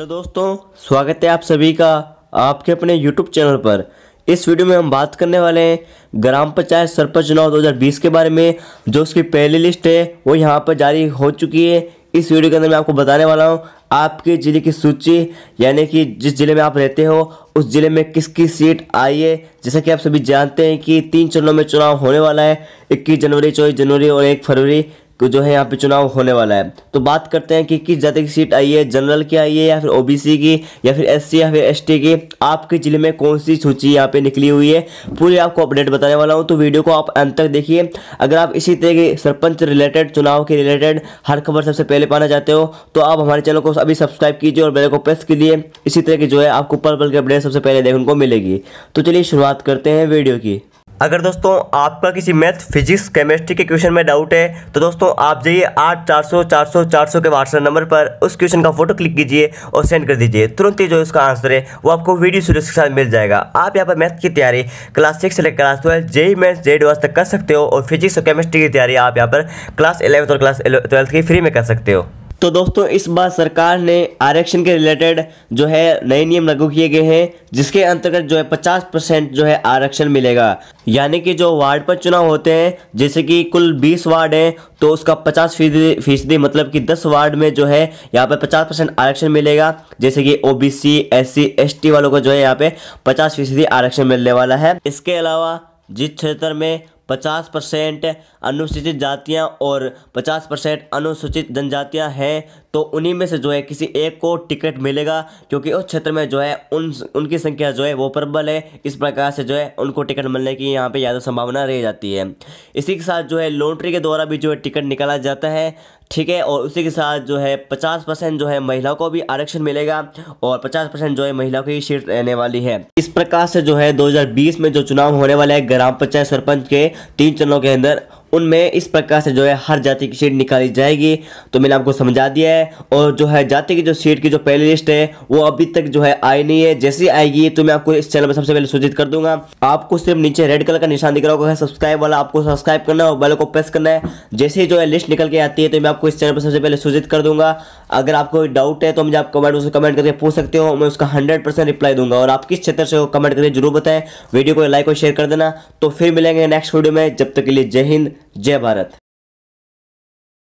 hello दोस्तों स्वागत है आप सभी का आपके अपने यूट्यूब चैनल पर इस वीडियो में हम बात करने वाले हैं ग्राम पंचायत सरपंच चुनाव 2020 के बारे में जो उसकी पहली लिस्ट है वो यहाँ पर जारी हो चुकी है इस वीडियो के अंदर मैं आपको बताने वाला हूँ आपके ज़िले की सूची यानी कि जिस ज़िले में आप रहते हो उस ज़िले में किसकी सीट आई है जैसा कि आप सभी जानते हैं कि तीन चरणों में चुनाव होने वाला है इक्कीस जनवरी चौबीस जनवरी और एक फरवरी जो है यहाँ पे चुनाव होने वाला है तो बात करते हैं कि किस जाति की सीट आई है जनरल की आई है या फिर ओबीसी की या फिर एससी या फिर एसटी की आपके जिले में कौन सी सूची यहाँ पे निकली हुई है पूरी आपको अपडेट बताने वाला हूँ तो वीडियो को आप अंत तक देखिए अगर आप इसी तरह के सरपंच रिलेटेड चुनाव के रिलेटेड हर खबर सबसे पहले पाना चाहते हो तो आप हमारे चैनल को अभी सब्सक्राइब कीजिए और बेल को प्रेस कीजिए इसी तरह की जो है आपको पल पल की अपडेट सबसे पहले देखने को मिलेगी तो चलिए शुरुआत करते हैं वीडियो की अगर दोस्तों आपका किसी मैथ फिजिक्स केमिस्ट्री के क्वेश्चन में डाउट है तो दोस्तों आप जाइए आठ चार सौ चार सौ चार सौ के व्हाट्सएप नंबर पर उस क्वेश्चन का फोटो क्लिक कीजिए और सेंड कर दीजिए तुरंत ही जो उसका आंसर है वो आपको वीडियो सीरीज के साथ मिल जाएगा आप यहाँ पर मैथ की तैयारी क्लास सिक्स से लेकर क्लास ट्वेल्व जेई मैथ जेड वास तक कर सकते हो और फिजिक्स और केमिस्ट्री की तैयारी आप यहाँ पर क्लास इलेवंथ और क्लास ट्वेल्थ की फ्री में कर सकते हो तो दोस्तों इस बार सरकार ने आरक्षण के रिलेटेड जो है नए नियम लागू किए गए हैं जिसके अंतर्गत जो है 50 परसेंट जो है आरक्षण मिलेगा यानी कि जो वार्ड पर चुनाव होते हैं जैसे कि कुल 20 वार्ड हैं तो उसका 50 फीसदी फीसदी मतलब कि 10 वार्ड में जो है यहाँ पे 50 परसेंट आरक्षण मिलेगा जैसे कि O B C S C S T वालों को जो है यहाँ पे पचास फीसदी आरक्षण मिलने वाला है इसके अलावा जिस क्षेत्र में पचास परसेंट अनुसूचित जातियाँ और पचास परसेंट अनुसूचित जनजातियाँ हैं तो उन्हीं में से जो है किसी एक को टिकट मिलेगा क्योंकि उस क्षेत्र में जो है उन उनकी संख्या जो है वो प्रबल है इस प्रकार से जो है उनको टिकट मिलने की यहाँ पे ज़्यादा संभावना रह जाती है इसी के साथ जो है लॉटरी के द्वारा भी जो है टिकट निकाला जाता है ठीक है और उसी के साथ जो है पचास परसेंट जो है महिलाओं को भी आरक्षण मिलेगा और पचास परसेंट जो है महिलाओं की सीट रहने वाली है इस प्रकार से जो है 2020 में जो चुनाव होने वाले है ग्राम पंचायत सरपंच के तीन चरणों के अंदर उनमें इस प्रकार से जो है हर जाति की सीट निकाली जाएगी तो मैंने आपको समझा दिया है और जो है जाति की जो सीट की जो पहली लिस्ट है वो अभी तक जो है आई नहीं है जैसे आएगी तो मैं आपको इस चैनल में सबसे पहले सूचित कर दूंगा आपको सिर्फ नीचे रेड कलर का निशान दिख रहा होगा सब्सक्राइब वाला आपको सब्सक्राइब करना है और बैलों को प्रेस करना है जैसे ही जो है लिस्ट निकल के आती है तो मैं आपको इस चैनल पर सबसे पहले सूचित कर दूंगा अगर आपको कोई डाउट है तो मुझे आप कमेंट उसे कमेंट करके पूछ सकते हो मैं उसका हंड्रेड परसेंट रिप्लाई दूंगा और आप किस क्षेत्र से कमेंट करके जरूर बताएं वीडियो को लाइक और शेयर कर देना तो फिर मिलेंगे नेक्स्ट वीडियो में जब तक के लिए जय हिंद जय भारत